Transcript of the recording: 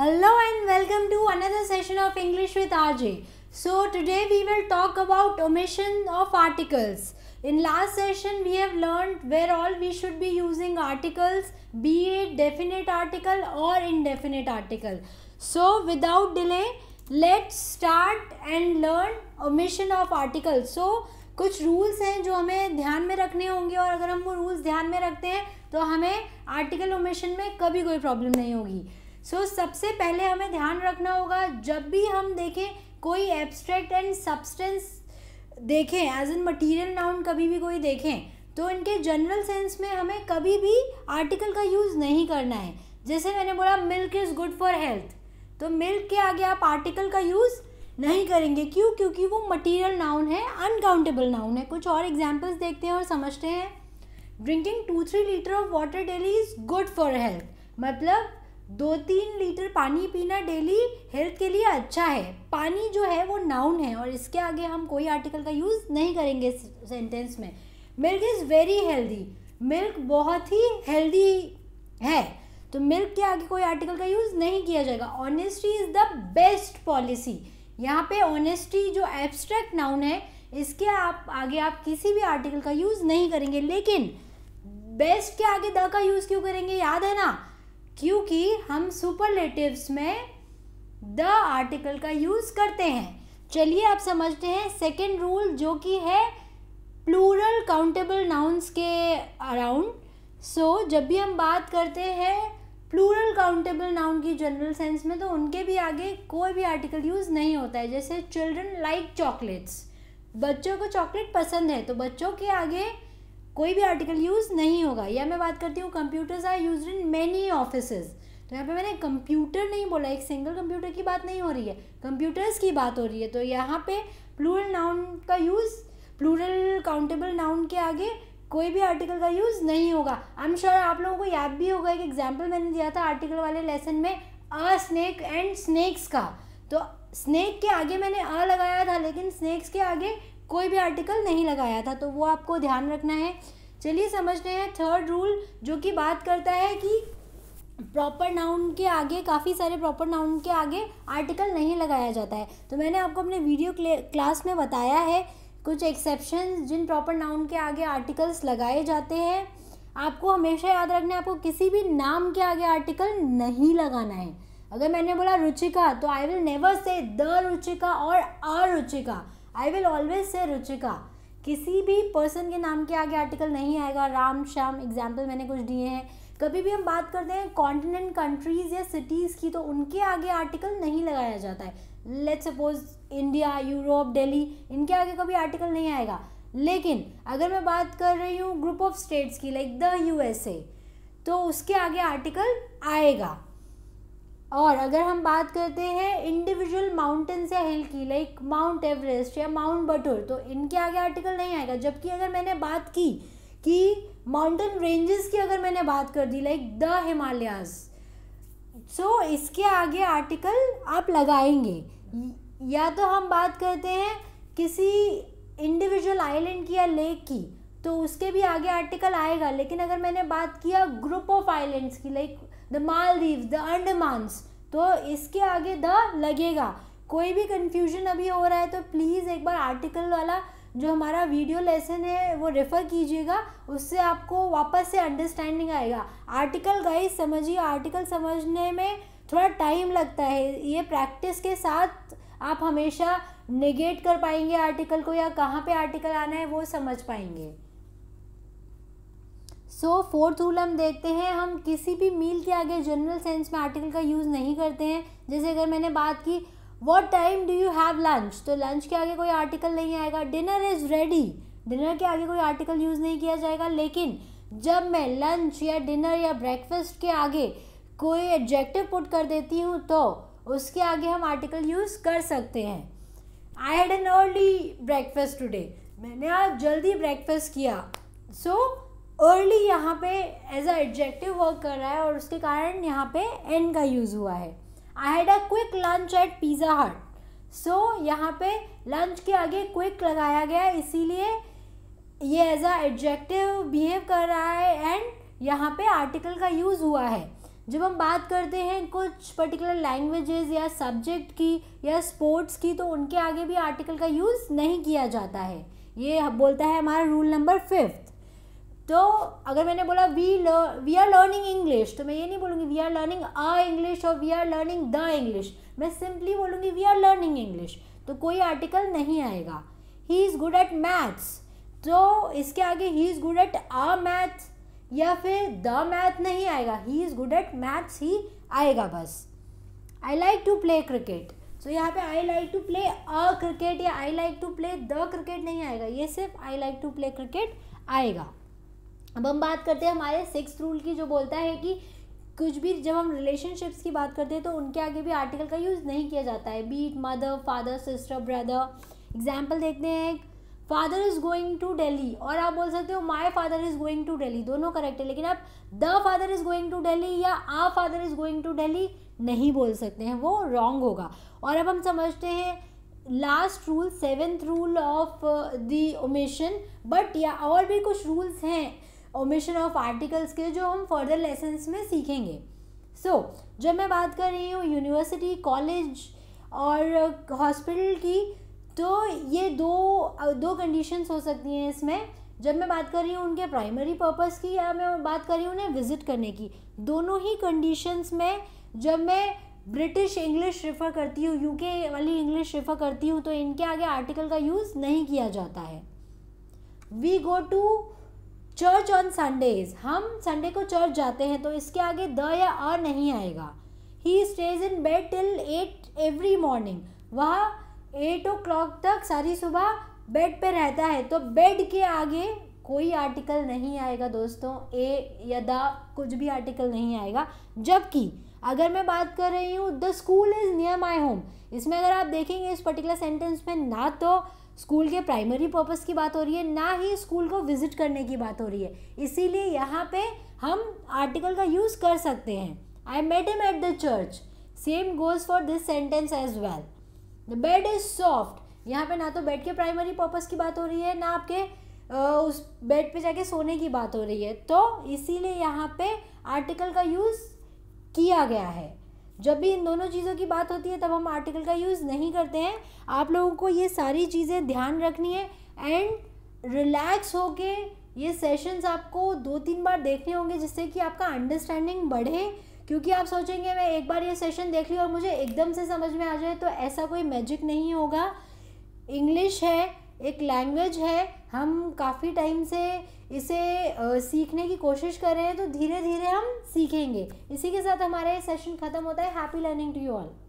Hello and welcome to another session of English with RJ. So today we will talk about omission of articles. In last session we have learned where all we should be using articles be it definite article or indefinite article. So without delay let's start and learn omission of article. So कुछ rules हैं जो हमें ध्यान में रखने होंगे और अगर हम वो रूल्स ध्यान में रखते हैं तो हमें आर्टिकल ओमेशन में कभी कोई प्रॉब्लम नहीं होगी सो so, सबसे पहले हमें ध्यान रखना होगा जब भी हम देखें कोई एब्स्ट्रैक्ट एंड सब्सटेंस देखें एज एन मटीरियल नाउन कभी भी कोई देखें तो इनके जनरल सेंस में हमें कभी भी आर्टिकल का यूज़ नहीं करना है जैसे मैंने बोला milk is good for health तो मिल्क के आगे आप आर्टिकल का यूज़ नहीं करेंगे क्यों क्योंकि वो मटीरियल नाउन है अनकाउंटेबल नाउन है कुछ और एग्जाम्पल्स देखते हैं और समझते हैं drinking two three litre of water daily is good for health मतलब दो तीन लीटर पानी पीना डेली हेल्थ के लिए अच्छा है पानी जो है वो नाउन है और इसके आगे हम कोई आर्टिकल का यूज़ नहीं करेंगे सेंटेंस में milk is very healthy milk बहुत ही हेल्दी है तो मिल्क के आगे कोई आर्टिकल का यूज़ नहीं किया जाएगा honesty is the best policy यहाँ पे ऑनेस्टी जो एब्स्ट्रैक्ट नाउन है इसके आप आगे आप किसी भी आर्टिकल का यूज़ नहीं करेंगे लेकिन बेस्ट के आगे द का यूज़ क्यों करेंगे याद है ना क्योंकि हम सुपरलेटिव्स में द आर्टिकल का यूज़ करते हैं चलिए आप समझते हैं सेकेंड रूल जो कि है प्लूरल काउंटेबल नाउन्स के अराउंड सो so, जब भी हम बात करते हैं प्लूरल काउंटेबल नाउन की जनरल सेंस में तो उनके भी आगे कोई भी आर्टिकल यूज़ नहीं होता है जैसे चिल्ड्रन लाइक चॉकलेट्स बच्चों को चॉकलेट पसंद है तो बच्चों के आगे कोई भी आर्टिकल यूज़ नहीं होगा या मैं बात करती हूँ computers are use in many office तो यहाँ पे मैंने कंप्यूटर नहीं बोला एक सिंगल कंप्यूटर की बात नहीं हो रही है कंप्यूटर्स की बात हो रही है तो यहाँ पे प्लूरल नाउन का यूज़ प्लूरल काउंटेबल नाउन के आगे कोई भी आर्टिकल का यूज़ नहीं होगा आई एम श्योर आप लोगों को याद भी होगा एक एग्जाम्पल मैंने दिया था आर्टिकल वाले लेसन में अ स्नेक एंड स्नेक्स का तो स्नेक के आगे मैंने अ लगाया था लेकिन स्नेक्स के आगे कोई भी आर्टिकल नहीं लगाया था तो वो आपको ध्यान रखना है चलिए समझते हैं थर्ड रूल जो कि बात करता है कि प्रॉपर नाउन के आगे काफ़ी सारे प्रॉपर नाउन के आगे आर्टिकल नहीं लगाया जाता है तो मैंने आपको अपने वीडियो क्लास में बताया है कुछ एक्सेप्शन जिन प्रॉपर नाउन के आगे आर्टिकल्स लगाए जाते हैं आपको हमेशा याद रखना है आपको किसी भी नाम के आगे आर्टिकल नहीं लगाना है अगर मैंने बोला रुचिका तो I will never say the Ruchika और Aruchika I will always say Ruchika किसी भी पर्सन के नाम के आगे आर्टिकल नहीं आएगा राम श्याम एग्जाम्पल मैंने कुछ दिए हैं कभी भी हम बात करते हैं कॉन्टिनेंट कंट्रीज़ या सिटीज़ की तो उनके आगे आर्टिकल नहीं लगाया जाता है let suppose India Europe Delhi इनके आगे कभी आर्टिकल नहीं आएगा लेकिन अगर मैं बात कर रही हूँ ग्रुप ऑफ स्टेट्स की लाइक द यूएसए तो उसके आगे आर्टिकल आएगा और अगर हम बात करते हैं इंडिविजुअल माउंटेन्स या हिल की लाइक माउंट एवरेस्ट या माउंट बटोर तो इनके आगे आर्टिकल नहीं आएगा जबकि अगर मैंने बात की कि माउंटेन रेंजेस की अगर मैंने बात कर दी लाइक द हिमालयाज सो इसके आगे आर्टिकल आप लगाएंगे या तो हम बात करते हैं किसी इंडिविजुअल आइलैंड की या लेक की तो उसके भी आगे आर्टिकल आएगा लेकिन अगर मैंने बात किया ग्रुप ऑफ आइलैंड्स की like the Maldives the Andamans तो इसके आगे द लगेगा कोई भी कन्फ्यूजन अभी हो रहा है तो प्लीज़ एक बार आर्टिकल वाला जो हमारा वीडियो लेसन है वो रेफ़र कीजिएगा उससे आपको वापस से अंडरस्टैंडिंग आएगा आर्टिकल गाइस समझिए आर्टिकल समझने में थोड़ा टाइम लगता है ये प्रैक्टिस के साथ आप हमेशा नेगेट कर पाएंगे आर्टिकल को या कहाँ पे आर्टिकल आना है वो समझ पाएंगे सो फोर्थ रूल हम देखते हैं हम किसी भी मील के आगे जनरल सेंस में आर्टिकल का यूज़ नहीं करते हैं जैसे अगर मैंने बात की what time do you have lunch तो लंच के आगे कोई आर्टिकल नहीं आएगा डिनर इज़ रेडी डिनर के आगे कोई आर्टिकल यूज़ नहीं किया जाएगा लेकिन जब मैं लंच या डिनर या ब्रेकफास्ट के आगे कोई एडजेक्टिव पुट कर देती हूँ तो उसके आगे हम आर्टिकल यूज़ कर सकते हैं I had an early breakfast today मैंने आज जल्दी ब्रेकफास्ट किया सो so, अर्ली यहाँ पे एज अ एडजेक्टिव वर्क कर रहा है और उसके कारण यहाँ पे एन का यूज़ हुआ है I had a quick lunch at Pizza Hut so यहाँ पे लंच के आगे क्विक लगाया गया इसीलिए ये एज अ एडजेक्टिव बिहेव कर रहा है एंड यहाँ पे आर्टिकल का यूज़ हुआ है जब हम बात करते हैं कुछ पर्टिकुलर लैंग्वेजेस या सब्जेक्ट की या स्पोर्ट्स की तो उनके आगे भी आर्टिकल का यूज़ नहीं किया जाता है ये बोलता है हमारा रूल नंबर फिफ्थ तो अगर मैंने बोला we learn we are learning English तो मैं ये नहीं बोलूँगी we are learning a English और we are learning the English मैं सिंपली बोलूँगी वी आर लर्निंग इंग्लिश तो कोई आर्टिकल नहीं आएगा he is good at maths तो इसके आगे he is good at a maths या फिर द मैथ नहीं आएगा he is good at maths ही आएगा बस I like to play cricket so यहाँ पे I like to play a cricket या I like to play the cricket नहीं आएगा ये सिर्फ I like to play cricket आएगा अब हम बात करते हैं हमारे सिक्स रूल की जो बोलता है कि कुछ भी जब हम रिलेशनशिप्स की बात करते हैं तो उनके आगे भी आर्टिकल का यूज़ नहीं किया जाता है बीट mother father sister brother example देखते हैं father is going to Delhi और आप बोल सकते हो my father is going to Delhi दोनों करेक्ट है लेकिन आप the father is going to Delhi या a father is going to Delhi नहीं बोल सकते हैं वो रॉन्ग होगा और अब हम समझते हैं last rule seventh rule of the omission but या और भी कुछ रूल्स हैं ओमिशन ऑफ आर्टिकल्स के जो हम फर्दर लेसन में सीखेंगे सो so, जब मैं बात कर रही हूँ यूनिवर्सिटी कॉलेज और हॉस्पिटल uh, की तो ये दो uh, दो कंडीशंस हो सकती हैं इसमें जब मैं बात कर रही हूँ उनके प्राइमरी पर्पस की या मैं बात कर रही हूँ उन्हें विजिट करने की दोनों ही कंडीशंस में जब मैं ब्रिटिश इंग्लिश रेफ़र करती हूँ यूके वाली इंग्लिश रेफ़र करती हूँ तो इनके आगे आर्टिकल का यूज़ नहीं किया जाता है we go to church on Sundays हम संडे को चर्च जाते हैं तो इसके आगे द या अ नहीं आएगा he stays in bed till eight every morning वह एट ओ क्लॉक तक सारी सुबह बेड पे रहता है तो बेड के आगे कोई आर्टिकल नहीं आएगा दोस्तों ए या द कुछ भी आर्टिकल नहीं आएगा जबकि अगर मैं बात कर रही हूँ the school is near my home इसमें अगर आप देखेंगे इस पर्टिकुलर सेंटेंस में ना तो स्कूल के प्राइमरी पर्पज़ की बात हो रही है ना ही स्कूल को विजिट करने की बात हो रही है इसीलिए यहाँ पे हम आर्टिकल का यूज़ कर सकते हैं I met him at the church same goes for this sentence as well the bed is soft यहाँ पे ना तो बेड के प्राइमरी पर्पज़ की बात हो रही है ना आपके उस बेड पे जाके सोने की बात हो रही है तो इसीलिए यहाँ पे आर्टिकल का यूज़ किया गया है जब भी इन दोनों चीज़ों की बात होती है तब हम आर्टिकल का यूज़ नहीं करते हैं आप लोगों को ये सारी चीज़ें ध्यान रखनी है एंड रिलैक्स होके ये सेशंस आपको दो तीन बार देखने होंगे जिससे कि आपका अंडरस्टैंडिंग बढ़े क्योंकि आप सोचेंगे मैं एक बार ये सेशन देख ली और मुझे एकदम से समझ में आ जाए तो ऐसा कोई मैजिक नहीं होगा इंग्लिश है एक लैंग्वेज है हम काफ़ी टाइम से इसे सीखने की कोशिश कर रहे हैं तो धीरे धीरे हम सीखेंगे इसी के साथ हमारा ये सेशन ख़त्म होता है happy learning to you all